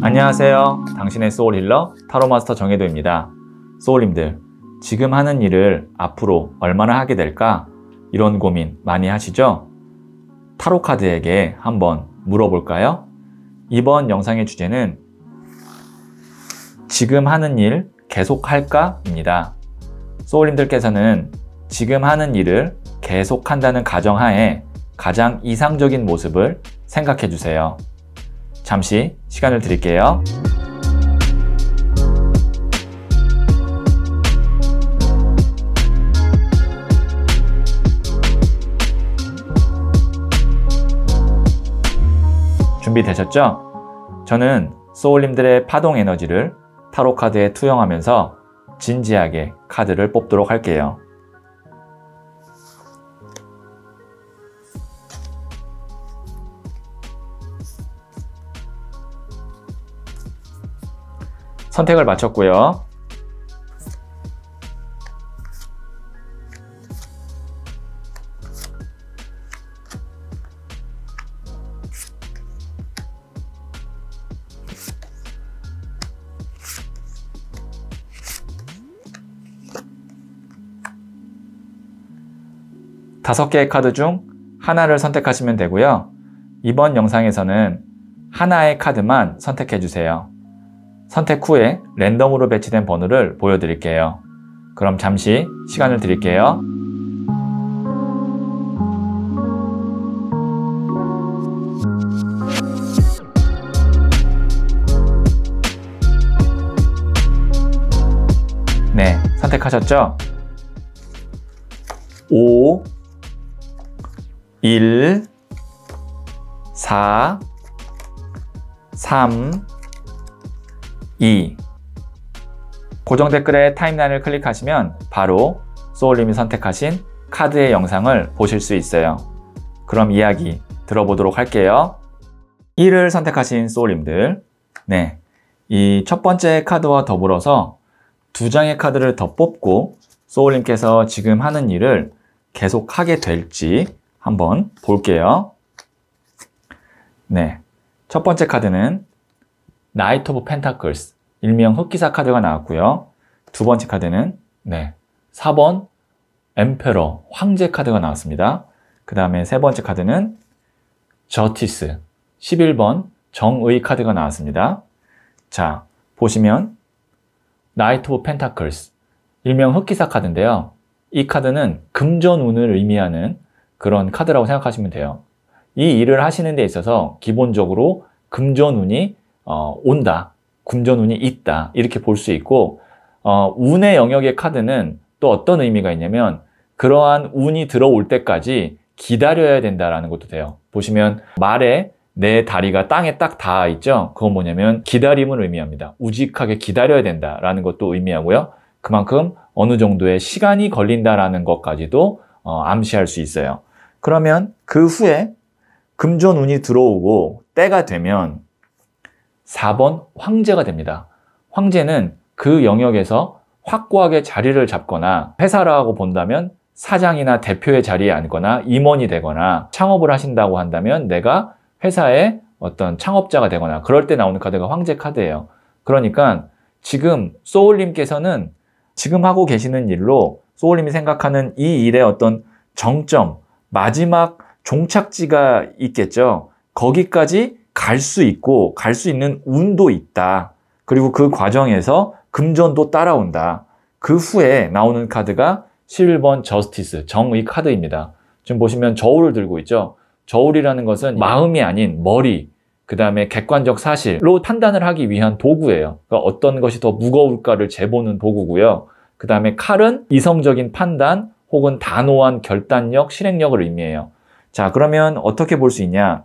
안녕하세요. 당신의 소울 힐러 타로 마스터 정혜도입니다. 소울님들, 지금 하는 일을 앞으로 얼마나 하게 될까? 이런 고민 많이 하시죠? 타로 카드에게 한번 물어볼까요? 이번 영상의 주제는 지금 하는 일 계속 할까? 입니다. 소울님들께서는 지금 하는 일을 계속 한다는 가정하에 가장 이상적인 모습을 생각해 주세요. 잠시 시간을 드릴게요. 준비되셨죠? 저는 소울님들의 파동 에너지를 타로 카드에 투영하면서 진지하게 카드를 뽑도록 할게요. 선택을 마쳤고요. 다섯 개의 카드 중 하나를 선택하시면 되고요. 이번 영상에서는 하나의 카드만 선택해 주세요. 선택 후에 랜덤으로 배치된 번호를 보여드릴게요. 그럼 잠시 시간을 드릴게요. 네, 선택하셨죠? 5 1 4 3 2. 고정 댓글의 타임라인을 클릭하시면 바로 소울님이 선택하신 카드의 영상을 보실 수 있어요. 그럼 이야기 들어보도록 할게요. 1을 선택하신 소울님들 네, 이 첫 번째 카드와 더불어서 두 장의 카드를 더 뽑고 소울님께서 지금 하는 일을 계속 하게 될지 한번 볼게요. 네, 첫 번째 카드는 나이트 오브 펜타클스, 일명 흑기사 카드가 나왔고요. 두 번째 카드는 네 4번 엠페러, 황제 카드가 나왔습니다. 그 다음에 세 번째 카드는 저티스, 11번 정의 카드가 나왔습니다. 자, 보시면 나이트 오브 펜타클스, 일명 흑기사 카드인데요. 이 카드는 금전운을 의미하는 그런 카드라고 생각하시면 돼요. 이 일을 하시는 데 있어서 기본적으로 금전운이 어, 온다, 금전운이 있다 이렇게 볼 수 있고 어, 운의 영역의 카드는 또 어떤 의미가 있냐면 그러한 운이 들어올 때까지 기다려야 된다라는 것도 돼요. 보시면 말에 내 다리가 땅에 딱 닿아 있죠. 그건 뭐냐면 기다림을 의미합니다. 우직하게 기다려야 된다라는 것도 의미하고요. 그만큼 어느 정도의 시간이 걸린다라는 것까지도 어, 암시할 수 있어요. 그러면 그 후에 금전운이 들어오고 때가 되면 4번 황제가 됩니다. 황제는 그 영역에서 확고하게 자리를 잡거나 회사라고 본다면 사장이나 대표의 자리에 앉거나 임원이 되거나 창업을 하신다고 한다면 내가 회사의 어떤 창업자가 되거나 그럴 때 나오는 카드가 황제 카드예요. 그러니까 지금 소울님께서는 지금 하고 계시는 일로 소울님이 생각하는 이 일의 어떤 정점, 마지막 종착지가 있겠죠. 거기까지 갈수 있고 갈 수 있는 운도 있다. 그리고 그 과정에서 금전도 따라온다. 그 후에 나오는 카드가 11번 저스티스, 정의 카드입니다. 지금 보시면 저울을 들고 있죠. 저울이라는 것은 마음이 아닌 머리, 그 다음에 객관적 사실로 판단을 하기 위한 도구예요. 그러니까 어떤 것이 더 무거울까를 재보는 도구고요. 그 다음에 칼은 이성적인 판단 혹은 단호한 결단력, 실행력을 의미해요. 자, 그러면 어떻게 볼 수 있냐?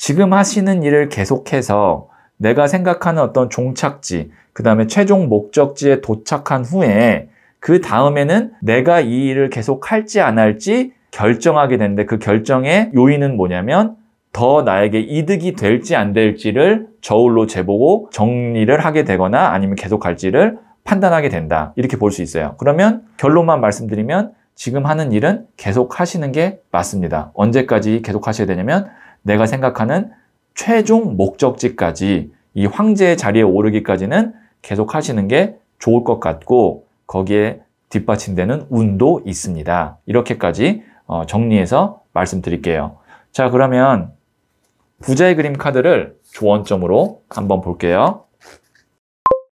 지금 하시는 일을 계속해서 내가 생각하는 어떤 종착지, 그 다음에 최종 목적지에 도착한 후에 그 다음에는 내가 이 일을 계속 할지 안 할지 결정하게 되는데 그 결정의 요인은 뭐냐면 더 나에게 이득이 될지 안 될지를 저울로 재보고 정리를 하게 되거나 아니면 계속 할지를 판단하게 된다. 이렇게 볼 수 있어요. 그러면 결론만 말씀드리면 지금 하는 일은 계속 하시는 게 맞습니다. 언제까지 계속 하셔야 되냐면 내가 생각하는 최종 목적지까지 이 황제의 자리에 오르기까지는 계속 하시는 게 좋을 것 같고 거기에 뒷받침되는 운도 있습니다. 이렇게까지 어, 정리해서 말씀드릴게요. 자 그러면 부자의 그림 카드를 조언점으로 한번 볼게요.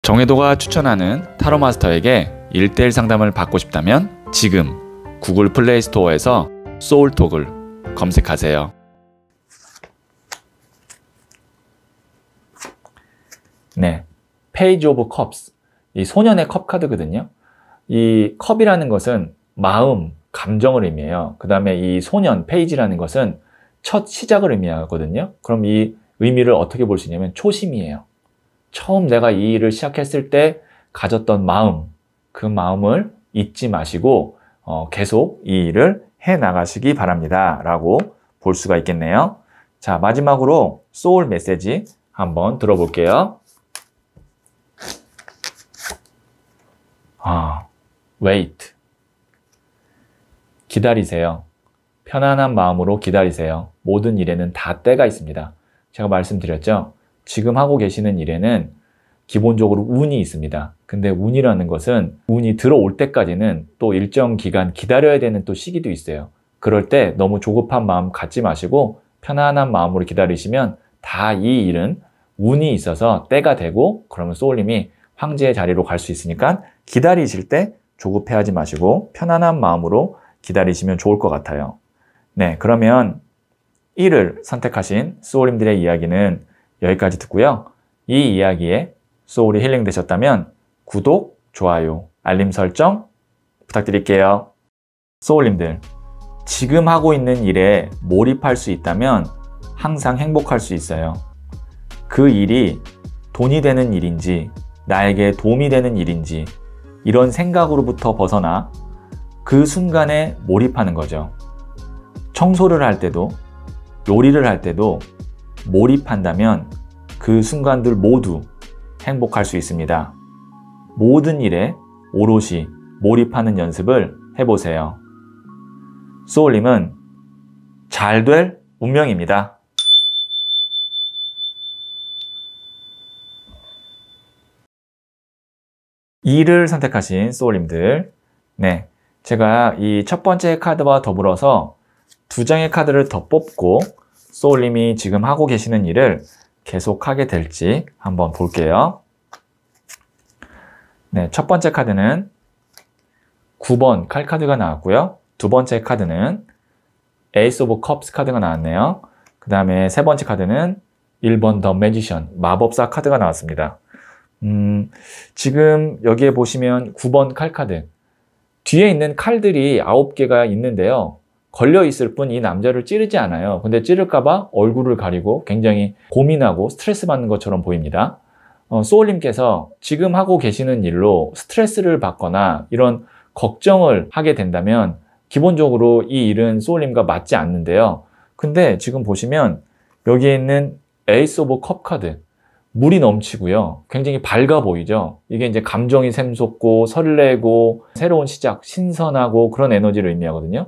정혜도가 추천하는 타로 마스터에게 1대1 상담을 받고 싶다면 지금 구글 플레이 스토어에서 소울톡을 검색하세요. 네. 페이지 오브 컵스. 이 소년의 컵 카드거든요. 이 컵이라는 것은 마음, 감정을 의미해요. 그 다음에 이 소년, 페이지라는 것은 첫 시작을 의미하거든요. 그럼 이 의미를 어떻게 볼 수 있냐면 초심이에요. 처음 내가 이 일을 시작했을 때 가졌던 마음, 그 마음을 잊지 마시고 어, 계속 이 일을 해 나가시기 바랍니다. 라고 볼 수가 있겠네요. 자, 마지막으로 소울 메시지 한번 들어볼게요. 아, wait. 기다리세요. 편안한 마음으로 기다리세요. 모든 일에는 다 때가 있습니다. 제가 말씀드렸죠? 지금 하고 계시는 일에는 기본적으로 운이 있습니다. 근데 운이라는 것은 운이 들어올 때까지는 또 일정 기간 기다려야 되는 또 시기도 있어요. 그럴 때 너무 조급한 마음 갖지 마시고 편안한 마음으로 기다리시면 다 이 일은 운이 있어서 때가 되고 그러면 소울님이 황제의 자리로 갈 수 있으니까 기다리실 때 조급해하지 마시고 편안한 마음으로 기다리시면 좋을 것 같아요. 네, 그러면 1을 선택하신 소울님들의 이야기는 여기까지 듣고요. 이 이야기에 소울이 힐링되셨다면 구독, 좋아요, 알림 설정 부탁드릴게요. 소울님들, 지금 하고 있는 일에 몰입할 수 있다면 항상 행복할 수 있어요. 그 일이 돈이 되는 일인지, 나에게 도움이 되는 일인지, 이런 생각으로부터 벗어나 그 순간에 몰입하는 거죠. 청소를 할 때도 요리를 할 때도 몰입한다면 그 순간들 모두 행복할 수 있습니다. 모든 일에 오롯이 몰입하는 연습을 해보세요. 소울님은 잘 될 운명입니다. 2를 선택하신 소울님들 네, 제가 이 첫 번째 카드와 더불어서 두 장의 카드를 더 뽑고 소울님이 지금 하고 계시는 일을 계속 하게 될지 한번 볼게요. 네, 첫 번째 카드는 9번 칼 카드가 나왔고요. 두 번째 카드는 에이스 오브 컵스 카드가 나왔네요. 그 다음에 세 번째 카드는 1번 더 매지션 마법사 카드가 나왔습니다. 음, 지금 여기에 보시면 9번 칼카드 뒤에 있는 칼들이 9개가 있는데요. 걸려 있을 뿐 이 남자를 찌르지 않아요. 근데 찌를까봐 얼굴을 가리고 굉장히 고민하고 스트레스 받는 것처럼 보입니다. 어, 소울님께서 지금 하고 계시는 일로 스트레스를 받거나 이런 걱정을 하게 된다면 기본적으로 이 일은 소울님과 맞지 않는데요. 근데 지금 보시면 여기에 있는 에이스 오브 컵 카드 물이 넘치고요. 굉장히 밝아 보이죠. 이게 이제 감정이 샘솟고 설레고 새로운 시작, 신선하고 그런 에너지를 의미하거든요.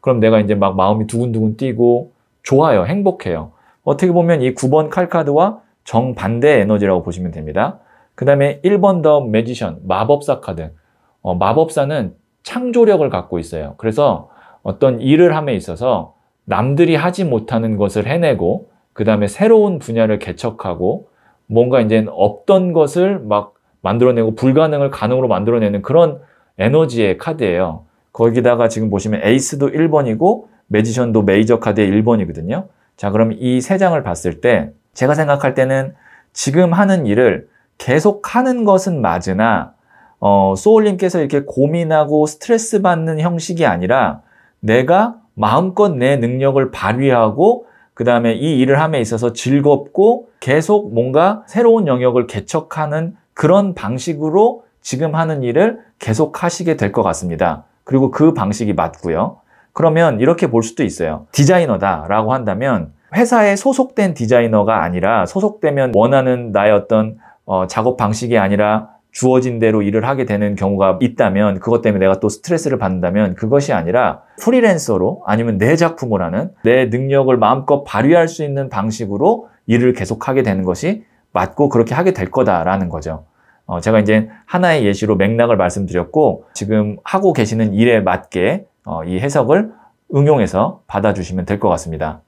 그럼 내가 이제 막 마음이 두근두근 뛰고 좋아요. 행복해요. 어떻게 보면 이 9번 칼카드와 정반대의 에너지라고 보시면 됩니다. 그 다음에 1번 더 매지션, 마법사 카드. 어, 마법사는 창조력을 갖고 있어요. 그래서 어떤 일을 함에 있어서 남들이 하지 못하는 것을 해내고 그 다음에 새로운 분야를 개척하고 뭔가 이제 없던 것을 막 만들어내고 불가능을 가능으로 만들어내는 그런 에너지의 카드예요. 거기다가 지금 보시면 에이스도 1번이고 매지션도 메이저 카드의 1번이거든요. 자, 그럼 이 세 장을 봤을 때 제가 생각할 때는 지금 하는 일을 계속 하는 것은 맞으나 어, 소울님께서 이렇게 고민하고 스트레스 받는 형식이 아니라 내가 마음껏 내 능력을 발휘하고 그 다음에 이 일을 함에 있어서 즐겁고 계속 뭔가 새로운 영역을 개척하는 그런 방식으로 지금 하는 일을 계속 하시게 될 것 같습니다. 그리고 그 방식이 맞고요. 그러면 이렇게 볼 수도 있어요. 디자이너다라고 한다면 회사에 소속된 디자이너가 아니라 소속되면 원하는 나의 어떤 어, 작업 방식이 아니라 주어진 대로 일을 하게 되는 경우가 있다면 그것 때문에 내가 또 스트레스를 받는다면 그것이 아니라 프리랜서로 아니면 내 작품을 하는 내 능력을 마음껏 발휘할 수 있는 방식으로 일을 계속하게 되는 것이 맞고 그렇게 하게 될 거다라는 거죠. 어, 제가 이제 하나의 예시로 맥락을 말씀드렸고 지금 하고 계시는 일에 맞게 어, 이 해석을 응용해서 받아주시면 될 것 같습니다.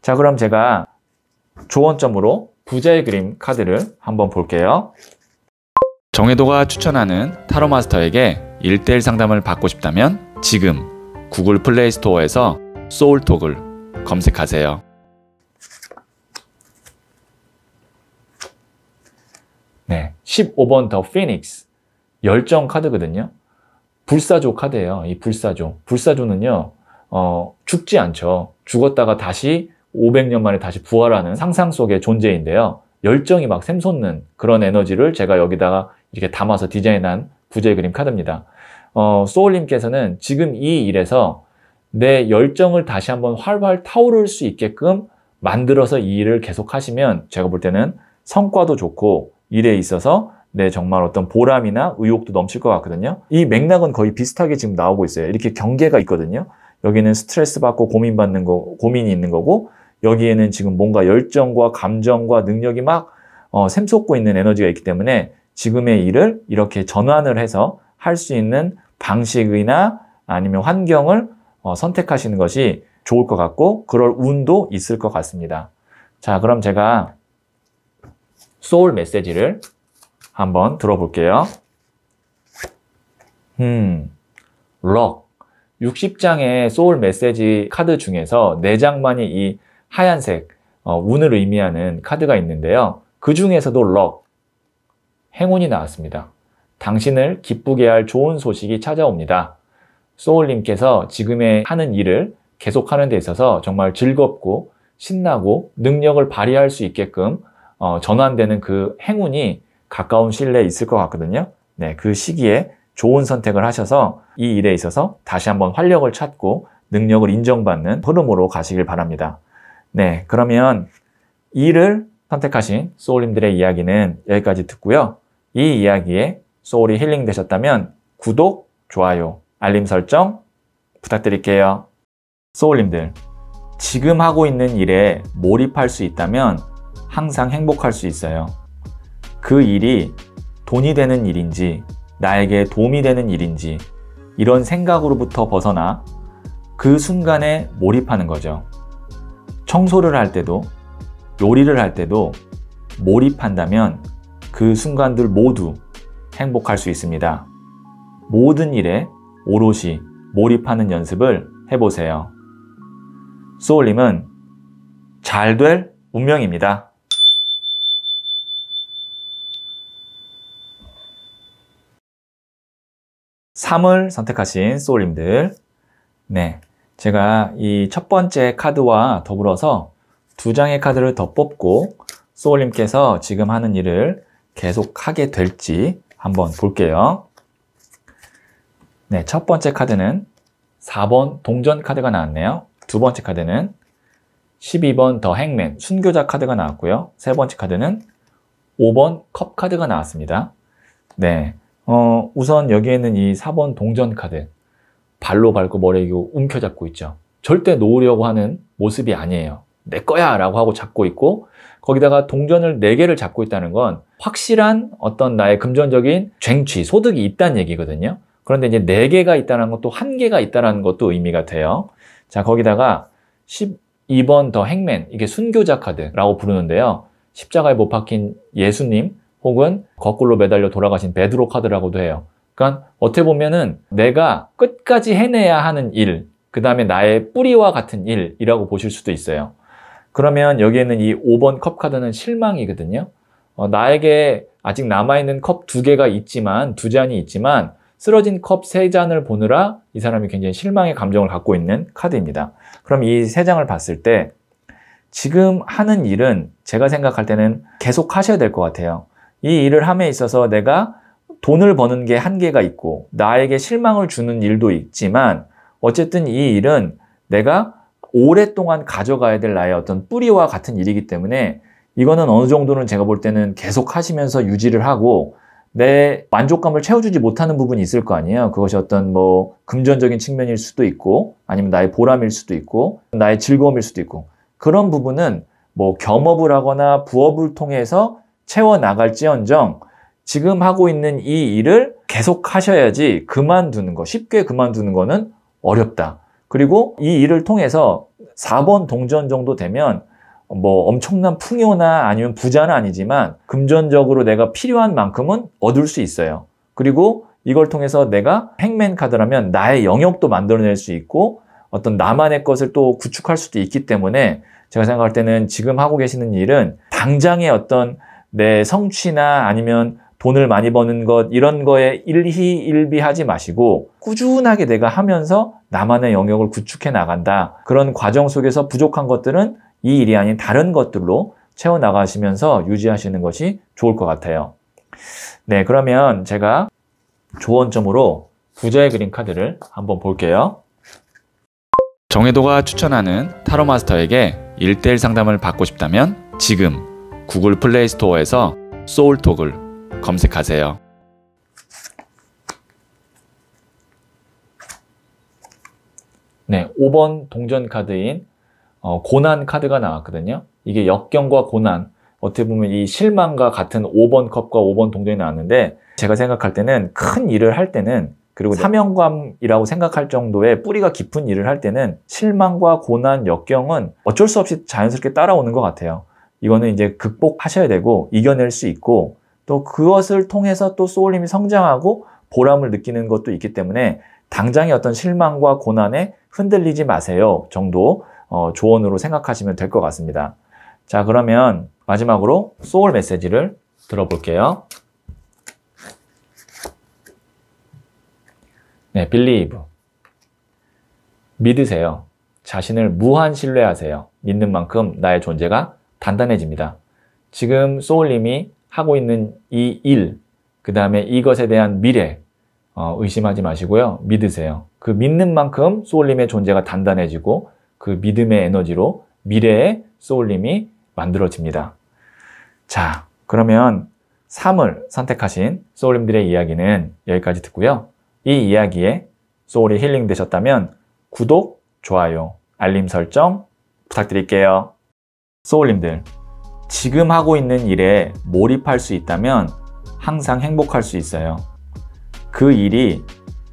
자 그럼 제가 조언점으로 부자의 그림 카드를 한번 볼게요. 정혜도가 추천하는 타로 마스터에게 1대1 상담을 받고 싶다면 지금 구글 플레이 스토어에서 소울톡을 검색하세요. 네, 15번 더 피닉스 열정 카드거든요. 불사조 카드예요. 이 불사조. 불사조는요. 어, 죽지 않죠. 죽었다가 다시 500년 만에 다시 부활하는 상상 속의 존재인데요. 열정이 막 샘솟는 그런 에너지를 제가 여기다가 이렇게 담아서 디자인한 부재 그림 카드입니다. 어, 소울님께서는 지금 이 일에서 내 열정을 다시 한번 활활 타오를 수 있게끔 만들어서 이 일을 계속하시면 제가 볼 때는 성과도 좋고 일에 있어서 내 정말 어떤 보람이나 의욕도 넘칠 것 같거든요. 이 맥락은 거의 비슷하게 지금 나오고 있어요. 이렇게 경계가 있거든요. 여기는 스트레스 받고 고민 받는 거, 고민이 있는 거고 여기에는 지금 뭔가 열정과 감정과 능력이 막 어, 샘솟고 있는 에너지가 있기 때문에 지금의 일을 이렇게 전환을 해서 할 수 있는 방식이나 아니면 환경을 어, 선택하시는 것이 좋을 것 같고 그럴 운도 있을 것 같습니다. 자, 그럼 제가 소울 메시지를 한번 들어볼게요. 음, 럭. 60장의 소울 메시지 카드 중에서 4장만이 이 하얀색, 어, 운을 의미하는 카드가 있는데요. 그 중에서도 럭, 행운이 나왔습니다. 당신을 기쁘게 할 좋은 소식이 찾아옵니다. 소울님께서 지금의 하는 일을 계속하는 데 있어서 정말 즐겁고 신나고 능력을 발휘할 수 있게끔 어, 전환되는 그 행운이 가까운 시일 내에 있을 것 같거든요. 네, 그 시기에 좋은 선택을 하셔서 이 일에 있어서 다시 한번 활력을 찾고 능력을 인정받는 흐름으로 가시길 바랍니다. 네, 그러면 일을 선택하신 소울님들의 이야기는 여기까지 듣고요. 이 이야기에 소울이 힐링 되셨다면 구독, 좋아요, 알림 설정 부탁드릴게요. 소울님들, 지금 하고 있는 일에 몰입할 수 있다면 항상 행복할 수 있어요. 그 일이 돈이 되는 일인지, 나에게 도움이 되는 일인지, 이런 생각으로부터 벗어나 그 순간에 몰입하는 거죠. 청소를 할 때도, 요리를 할 때도 몰입한다면 그 순간들 모두 행복할 수 있습니다. 모든 일에 오롯이 몰입하는 연습을 해보세요. 소울님은 잘 될 운명입니다. 3을 선택하신 소울님들. 네. 제가 이 첫 번째 카드와 더불어서 두 장의 카드를 더 뽑고 소울님께서 지금 하는 일을 계속 하게 될지 한번 볼게요. 네, 첫 번째 카드는 4번 동전 카드가 나왔네요. 두 번째 카드는 12번 더 행맨 순교자 카드가 나왔고요. 세 번째 카드는 5번 컵 카드가 나왔습니다. 네, 어, 우선 여기에는 이 4번 동전 카드 발로 밟고 머리에 움켜잡고 있죠. 절대 놓으려고 하는 모습이 아니에요. 내 거야 라고 하고 잡고 있고 거기다가 동전을 4개를 잡고 있다는 건 확실한 어떤 나의 금전적인 쟁취, 소득이 있다는 얘기거든요. 그런데 이제 4개가 있다는 것도 1개가 있다는 것도 의미가 돼요. 자, 거기다가 12번 더 행맨, 이게 순교자 카드라고 부르는데요. 십자가에 못 박힌 예수님 혹은 거꾸로 매달려 돌아가신 베드로 카드라고도 해요. 그러니까 어떻게 보면은 내가 끝까지 해내야 하는 일, 그 다음에 나의 뿌리와 같은 일이라고 보실 수도 있어요. 그러면 여기에 있는 이 5번 컵 카드는 실망이거든요. 어, 나에게 아직 남아있는 컵 두 개가 있지만, 두 잔이 있지만, 쓰러진 컵 세 잔을 보느라 이 사람이 굉장히 실망의 감정을 갖고 있는 카드입니다. 그럼 이 세 장을 봤을 때 지금 하는 일은 제가 생각할 때는 계속 하셔야 될 것 같아요. 이 일을 함에 있어서 내가 돈을 버는 게 한계가 있고 나에게 실망을 주는 일도 있지만 어쨌든 이 일은 내가 오랫동안 가져가야 될 나의 어떤 뿌리와 같은 일이기 때문에 이거는 어느 정도는 제가 볼 때는 계속 하시면서 유지를 하고 내 만족감을 채워주지 못하는 부분이 있을 거 아니에요. 그것이 어떤 뭐 금전적인 측면일 수도 있고 아니면 나의 보람일 수도 있고 나의 즐거움일 수도 있고 그런 부분은 뭐 겸업을 하거나 부업을 통해서 채워나갈지언정 지금 하고 있는 이 일을 계속 하셔야지 그만두는 거 쉽게 그만두는 거는 어렵다. 그리고 이 일을 통해서 4번 동전 정도 되면 뭐 엄청난 풍요나 아니면 부자는 아니지만 금전적으로 내가 필요한 만큼은 얻을 수 있어요. 그리고 이걸 통해서 내가 행맨 카드라면 나의 영역도 만들어낼 수 있고 어떤 나만의 것을 또 구축할 수도 있기 때문에 제가 생각할 때는 지금 하고 계시는 일은 당장의 어떤 내 성취나 아니면 돈을 많이 버는 것 이런 거에 일희일비하지 마시고 꾸준하게 내가 하면서 나만의 영역을 구축해 나간다. 그런 과정 속에서 부족한 것들은 이 일이 아닌 다른 것들로 채워 나가시면서 유지하시는 것이 좋을 것 같아요. 네, 그러면 제가 조언점으로 부자의 그림 카드를 한번 볼게요. 정혜도가 추천하는 타로 마스터에게 1대1 상담을 받고 싶다면 지금 구글 플레이 스토어에서 소울톡을 검색하세요. 네, 5번 동전 카드인 어, 고난 카드가 나왔거든요. 이게 역경과 고난, 어떻게 보면 이 실망과 같은 5번 컵과 5번 동전이 나왔는데 제가 생각할 때는 큰 일을 할 때는 그리고 네. 사명감이라고 생각할 정도의 뿌리가 깊은 일을 할 때는 실망과 고난, 역경은 어쩔 수 없이 자연스럽게 따라오는 것 같아요. 이거는 이제 극복하셔야 되고 이겨낼 수 있고 또 그것을 통해서 또 소울님이 성장하고 보람을 느끼는 것도 있기 때문에 당장의 어떤 실망과 고난에 흔들리지 마세요 정도 어, 조언으로 생각하시면 될 것 같습니다. 자 그러면 마지막으로 소울 메시지를 들어볼게요. 네, believe. 믿으세요. 자신을 무한 신뢰하세요. 믿는 만큼 나의 존재가 단단해집니다. 지금 소울님이 하고 있는 이 일, 그 다음에 이것에 대한 미래 어, 의심하지 마시고요. 믿으세요. 그 믿는 만큼 소울님의 존재가 단단해지고 그 믿음의 에너지로 미래의 소울님이 만들어집니다. 자, 그러면 3을 선택하신 소울님들의 이야기는 여기까지 듣고요. 이 이야기에 소울이 힐링 되셨다면 구독, 좋아요, 알림 설정 부탁드릴게요. 소울님들 지금 하고 있는 일에 몰입할 수 있다면 항상 행복할 수 있어요. 그 일이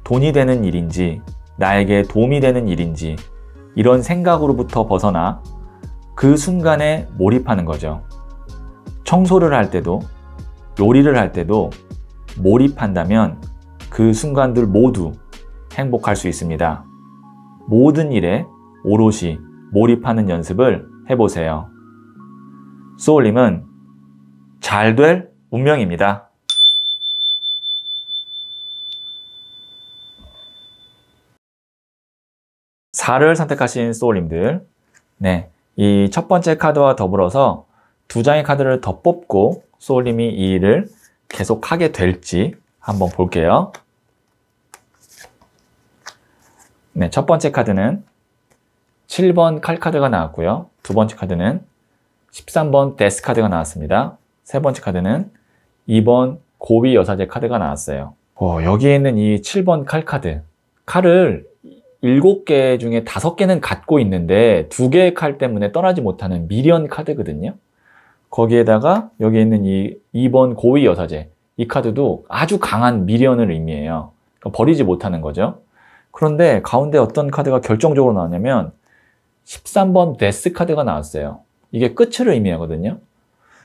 돈이 되는 일인지 나에게 도움이 되는 일인지 이런 생각으로부터 벗어나 그 순간에 몰입하는 거죠. 청소를 할 때도 요리를 할 때도 몰입한다면 그 순간들 모두 행복할 수 있습니다. 모든 일에 오롯이 몰입하는 연습을 해보세요. 소울림은잘될 운명입니다. 4를 선택하신 소울림들 네, 이 첫 번째 카드와 더불어서 두 장의 카드를 더 뽑고 소울림이이 일을 계속 하게 될지 한번 볼게요. 네, 첫 번째 카드는 7번 칼 카드가 나왔고요. 두 번째 카드는 13번 데스 카드가 나왔습니다. 세 번째 카드는 2번 고위 여사제 카드가 나왔어요. 어, 여기에 있는 이 7번 칼 카드. 칼을 7개 중에 5개는 갖고 있는데 2개의 칼 때문에 떠나지 못하는 미련 카드거든요. 거기에다가 여기 있는 이 2번 고위 여사제 이 카드도 아주 강한 미련을 의미해요. 그러니까 버리지 못하는 거죠. 그런데 가운데 어떤 카드가 결정적으로 나왔냐면 13번 데스 카드가 나왔어요. 이게 끝을 의미하거든요.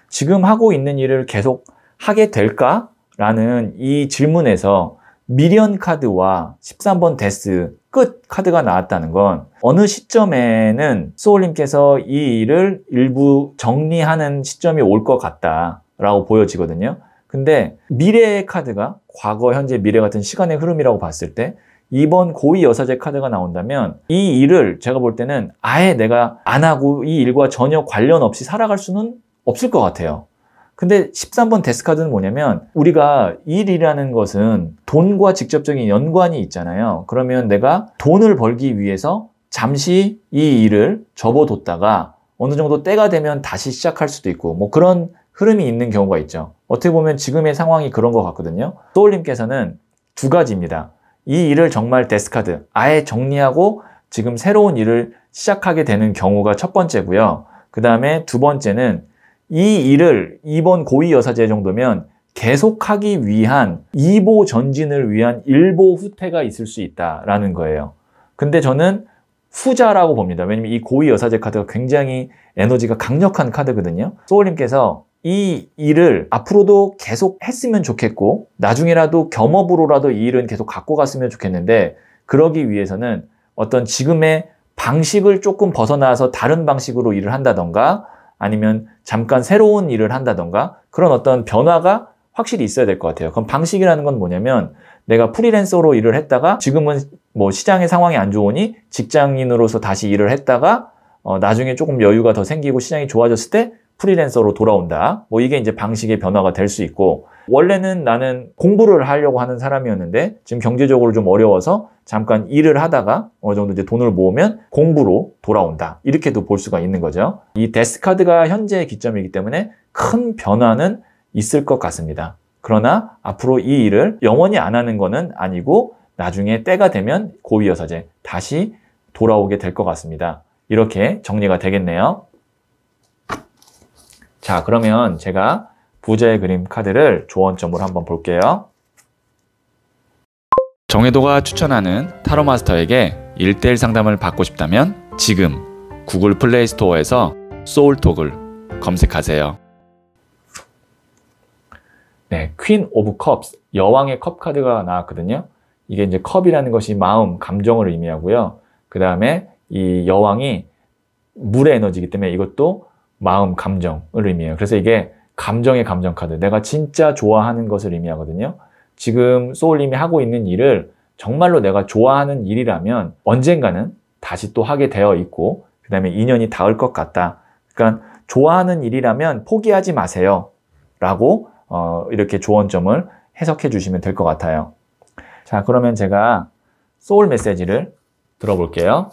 지금 하고 있는 일을 계속 하게 될까? 라는 이 질문에서 미련 카드와 13번 데스 끝 카드가 나왔다는 건 어느 시점에는 소울님께서 이 일을 일부 정리하는 시점이 올 것 같다라고 보여지거든요. 근데 미래의 카드가 과거, 현재, 미래 같은 시간의 흐름이라고 봤을 때 이번 고위 여사제 카드가 나온다면 이 일을 제가 볼 때는 아예 내가 안 하고 이 일과 전혀 관련 없이 살아갈 수는 없을 것 같아요. 근데 13번 데스카드는 뭐냐면 우리가 일이라는 것은 돈과 직접적인 연관이 있잖아요. 그러면 내가 돈을 벌기 위해서 잠시 이 일을 접어뒀다가 어느 정도 때가 되면 다시 시작할 수도 있고 뭐 그런 흐름이 있는 경우가 있죠. 어떻게 보면 지금의 상황이 그런 것 같거든요. 소울님께서는 두 가지입니다. 이 일을 정말 데스카드, 아예 정리하고 지금 새로운 일을 시작하게 되는 경우가 첫 번째고요. 그 다음에 두 번째는 이 일을 이번 고위 여사제 정도면 계속하기 위한 2보 전진을 위한 1보 후퇴가 있을 수 있다라는 거예요. 근데 저는 후자라고 봅니다. 왜냐면 이 고위 여사제 카드가 굉장히 에너지가 강력한 카드거든요. 소울님께서 이 일을 앞으로도 계속 했으면 좋겠고 나중에라도 겸업으로라도 이 일은 계속 갖고 갔으면 좋겠는데 그러기 위해서는 어떤 지금의 방식을 조금 벗어나서 다른 방식으로 일을 한다던가 아니면 잠깐 새로운 일을 한다던가 그런 어떤 변화가 확실히 있어야 될 것 같아요. 그럼 방식이라는 건 뭐냐면 내가 프리랜서로 일을 했다가 지금은 뭐 시장의 상황이 안 좋으니 직장인으로서 다시 일을 했다가 어 나중에 조금 여유가 더 생기고 시장이 좋아졌을 때 프리랜서로 돌아온다. 뭐 이게 이제 방식의 변화가 될 수 있고 원래는 나는 공부를 하려고 하는 사람이었는데 지금 경제적으로 좀 어려워서 잠깐 일을 하다가 어느 정도 이제 돈을 모으면 공부로 돌아온다. 이렇게도 볼 수가 있는 거죠. 이 데스카드가 현재의 기점이기 때문에 큰 변화는 있을 것 같습니다. 그러나 앞으로 이 일을 영원히 안 하는 거는 아니고 나중에 때가 되면 고위여사제 다시 돌아오게 될 것 같습니다. 이렇게 정리가 되겠네요. 자, 그러면 제가 부재의 그림 카드를 조언점으로 한번 볼게요. 정혜도가 추천하는 타로 마스터에게 1대1 상담을 받고 싶다면 지금 구글 플레이 스토어에서 소울톡을 검색하세요. 네, 퀸 오브 컵스, 여왕의 컵 카드가 나왔거든요. 이게 이제 컵이라는 것이 마음, 감정을 의미하고요. 그 다음에 이 여왕이 물의 에너지이기 때문에 이것도 마음, 감정을 의미해요. 그래서 이게 감정의 감정 카드. 내가 진짜 좋아하는 것을 의미하거든요. 지금 소울님이 하고 있는 일을 정말로 내가 좋아하는 일이라면 언젠가는 다시 또 하게 되어 있고 그 다음에 인연이 닿을 것 같다. 그러니까 좋아하는 일이라면 포기하지 마세요. 라고 어, 이렇게 조언점을 해석해 주시면 될 것 같아요. 자 그러면 제가 소울 메시지를 들어볼게요.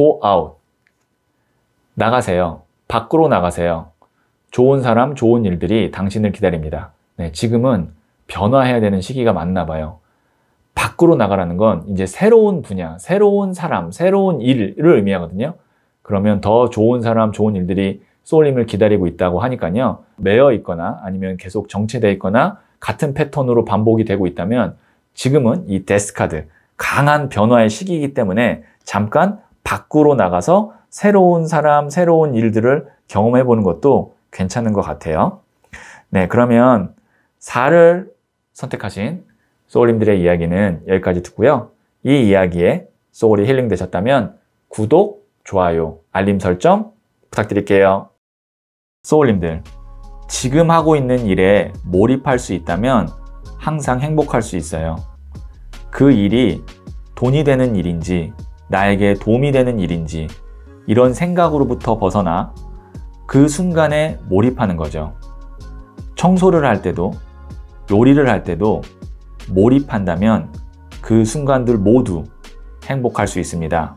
go out. 나가세요. 밖으로 나가세요. 좋은 사람, 좋은 일들이 당신을 기다립니다. 네, 지금은 변화해야 되는 시기가 맞나 봐요. 밖으로 나가라는 건 이제 새로운 분야, 새로운 사람, 새로운 일을 의미하거든요. 그러면 더 좋은 사람, 좋은 일들이 쏠림을 기다리고 있다고 하니까요. 매여 있거나 아니면 계속 정체되어 있거나 같은 패턴으로 반복이 되고 있다면 지금은 이 데스카드, 강한 변화의 시기이기 때문에 잠깐 밖으로 나가서 새로운 사람, 새로운 일들을 경험해 보는 것도 괜찮은 것 같아요. 네, 그러면 4를 선택하신 소울님들의 이야기는 여기까지 듣고요. 이 이야기에 소울이 힐링 되셨다면 구독, 좋아요, 알림 설정 부탁드릴게요. 소울님들, 지금 하고 있는 일에 몰입할 수 있다면 항상 행복할 수 있어요. 그 일이 돈이 되는 일인지 나에게 도움이 되는 일인지 이런 생각으로부터 벗어나 그 순간에 몰입하는 거죠. 청소를 할 때도 요리를 할 때도 몰입한다면 그 순간들 모두 행복할 수 있습니다.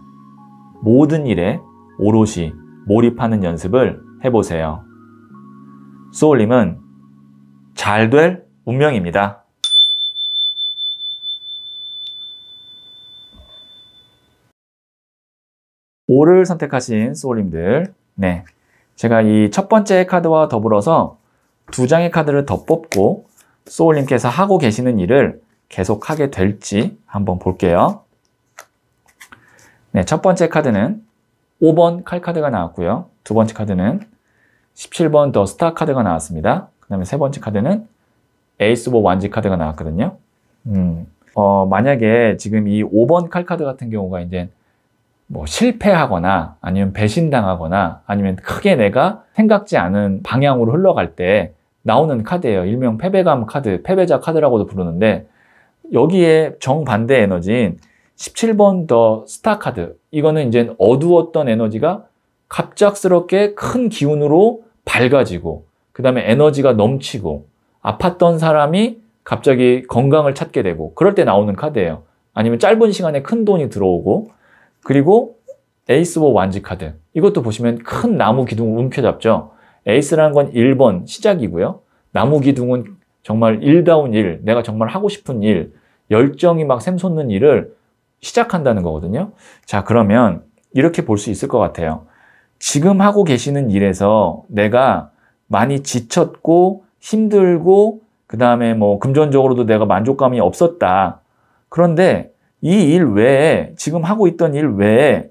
모든 일에 오롯이 몰입하는 연습을 해보세요. 소울님은 잘 될 운명입니다. 5를 선택하신 소울님들 네, 제가 이 첫 번째 카드와 더불어서 두 장의 카드를 더 뽑고 소울님께서 하고 계시는 일을 계속 하게 될지 한번 볼게요. 네, 첫 번째 카드는 5번 칼 카드가 나왔고요. 두 번째 카드는 17번 더 스타 카드가 나왔습니다. 그 다음에 세 번째 카드는 에이스 보 완지 카드가 나왔거든요. 음, 어, 만약에 지금 이 5번 칼 카드 같은 경우가 이제 뭐 실패하거나 아니면 배신당하거나 아니면 크게 내가 생각지 않은 방향으로 흘러갈 때 나오는 카드예요. 일명 패배감 카드, 패배자 카드라고도 부르는데 여기에 정반대 에너지인 17번 더 스타 카드. 이거는 이제 어두웠던 에너지가 갑작스럽게 큰 기운으로 밝아지고 그다음에 에너지가 넘치고 아팠던 사람이 갑자기 건강을 찾게 되고 그럴 때 나오는 카드예요. 아니면 짧은 시간에 큰 돈이 들어오고 그리고 에이스보 뭐 완지 카드. 이것도 보시면 큰 나무 기둥을 움켜잡죠. 에이스라는 건 1번 시작이고요. 나무 기둥은 정말 일다운 일, 내가 정말 하고 싶은 일, 열정이 막 샘솟는 일을 시작한다는 거거든요. 자, 그러면 이렇게 볼 수 있을 것 같아요. 지금 하고 계시는 일에서 내가 많이 지쳤고 힘들고 그 다음에 뭐 금전적으로도 내가 만족감이 없었다. 그런데 이일 외에 지금 하고 있던 일 외에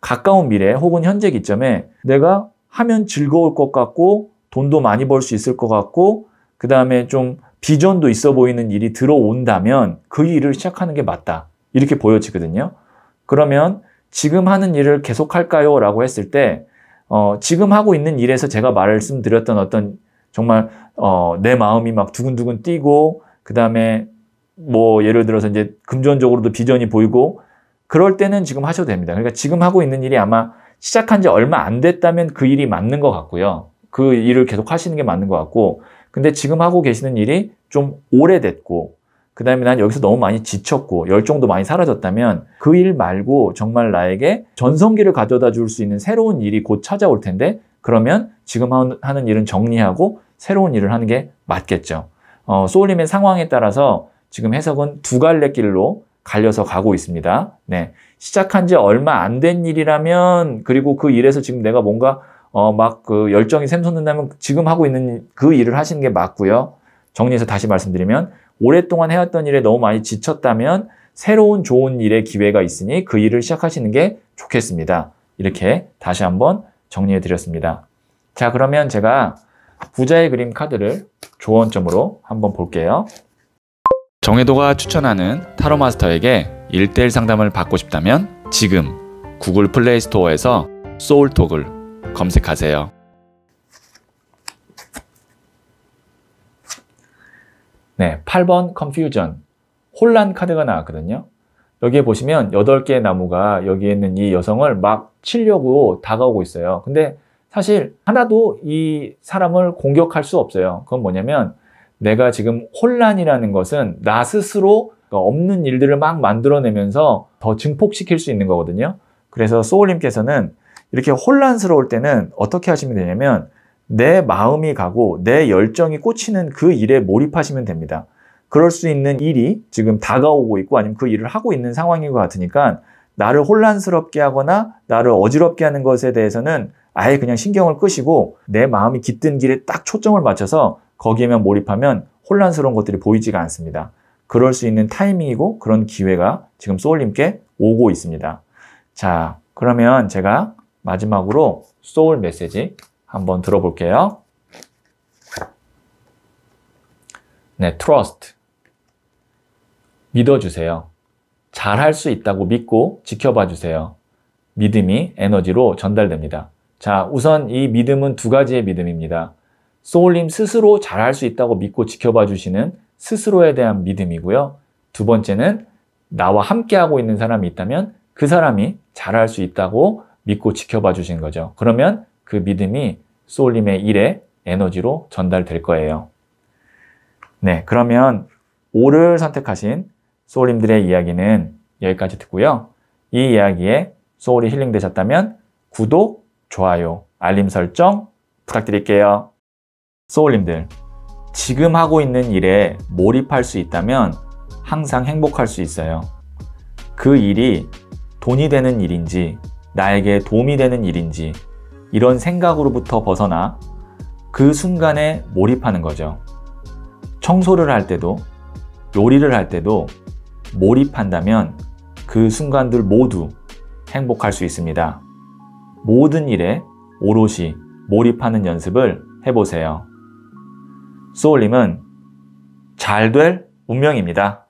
가까운 미래 혹은 현재 기점에 내가 하면 즐거울 것 같고 돈도 많이 벌 수 있을 것 같고 그 다음에 좀 비전도 있어 보이는 일이 들어온다면 그 일을 시작하는 게 맞다. 이렇게 보여지거든요. 그러면 지금 하는 일을 계속할까요? 라고 했을 때 어, 지금 하고 있는 일에서 제가 말씀드렸던 어떤 정말 어, 내 마음이 막 두근두근 뛰고 그 다음에 뭐 예를 들어서 이제 금전적으로도 비전이 보이고 그럴 때는 지금 하셔도 됩니다. 그러니까 지금 하고 있는 일이 아마 시작한 지 얼마 안 됐다면 그 일이 맞는 것 같고요. 그 일을 계속 하시는 게 맞는 것 같고 근데 지금 하고 계시는 일이 좀 오래됐고 그 다음에 난 여기서 너무 많이 지쳤고 열정도 많이 사라졌다면 그 일 말고 정말 나에게 전성기를 가져다 줄 수 있는 새로운 일이 곧 찾아올 텐데 그러면 지금 하는 일은 정리하고 새로운 일을 하는 게 맞겠죠. 어, 소울님의 상황에 따라서 지금 해석은 두 갈래 길로 갈려서 가고 있습니다. 네. 시작한 지 얼마 안 된 일이라면, 그리고 그 일에서 지금 내가 뭔가, 어, 막그 열정이 샘솟는다면 지금 하고 있는 그 일을 하시는 게 맞고요. 정리해서 다시 말씀드리면, 오랫동안 해왔던 일에 너무 많이 지쳤다면, 새로운 좋은 일의 기회가 있으니 그 일을 시작하시는 게 좋겠습니다. 이렇게 다시 한번 정리해 드렸습니다. 자, 그러면 제가 부자의 그림 카드를 조언점으로 한번 볼게요. 정혜도가 추천하는 타로 마스터에게 1대1 상담을 받고 싶다면 지금 구글 플레이 스토어에서 소울톡을 검색하세요. 네, 8번 컨퓨전 혼란 카드가 나왔거든요. 여기에 보시면 8개의 나무가 여기에 있는 이 여성을 막 치려고 다가오고 있어요. 근데 사실 하나도 이 사람을 공격할 수 없어요. 그건 뭐냐면 내가 지금 혼란이라는 것은 나 스스로 그러니까 없는 일들을 막 만들어내면서 더 증폭시킬 수 있는 거거든요. 그래서 소울님께서는 이렇게 혼란스러울 때는 어떻게 하시면 되냐면 내 마음이 가고 내 열정이 꽂히는 그 일에 몰입하시면 됩니다. 그럴 수 있는 일이 지금 다가오고 있고 아니면 그 일을 하고 있는 상황인 것 같으니까 나를 혼란스럽게 하거나 나를 어지럽게 하는 것에 대해서는 아예 그냥 신경을 끄시고 내 마음이 깃든 길에 딱 초점을 맞춰서 거기에만 몰입하면 혼란스러운 것들이 보이지가 않습니다. 그럴 수 있는 타이밍이고 그런 기회가 지금 소울님께 오고 있습니다. 자, 그러면 제가 마지막으로 소울 메시지 한번 들어볼게요. 네, trust. 믿어주세요. 잘할 수 있다고 믿고 지켜봐 주세요. 믿음이 에너지로 전달됩니다. 자, 우선 이 믿음은 두 가지의 믿음입니다. 소울님 스스로 잘할 수 있다고 믿고 지켜봐 주시는 스스로에 대한 믿음이고요. 두 번째는 나와 함께하고 있는 사람이 있다면 그 사람이 잘할 수 있다고 믿고 지켜봐 주신 거죠. 그러면 그 믿음이 소울님의 일에 에너지로 전달될 거예요. 네, 그러면 오를 선택하신 소울님들의 이야기는 여기까지 듣고요. 이 이야기에 소울이 힐링되셨다면 구독, 좋아요, 알림 설정 부탁드릴게요. 소울님들, 지금 하고 있는 일에 몰입할 수 있다면 항상 행복할 수 있어요. 그 일이 돈이 되는 일인지, 나에게 도움이 되는 일인지, 이런 생각으로부터 벗어나 그 순간에 몰입하는 거죠. 청소를 할 때도, 요리를 할 때도 몰입한다면 그 순간들 모두 행복할 수 있습니다. 모든 일에 오롯이 몰입하는 연습을 해보세요. 쏘울님은잘될 운명입니다.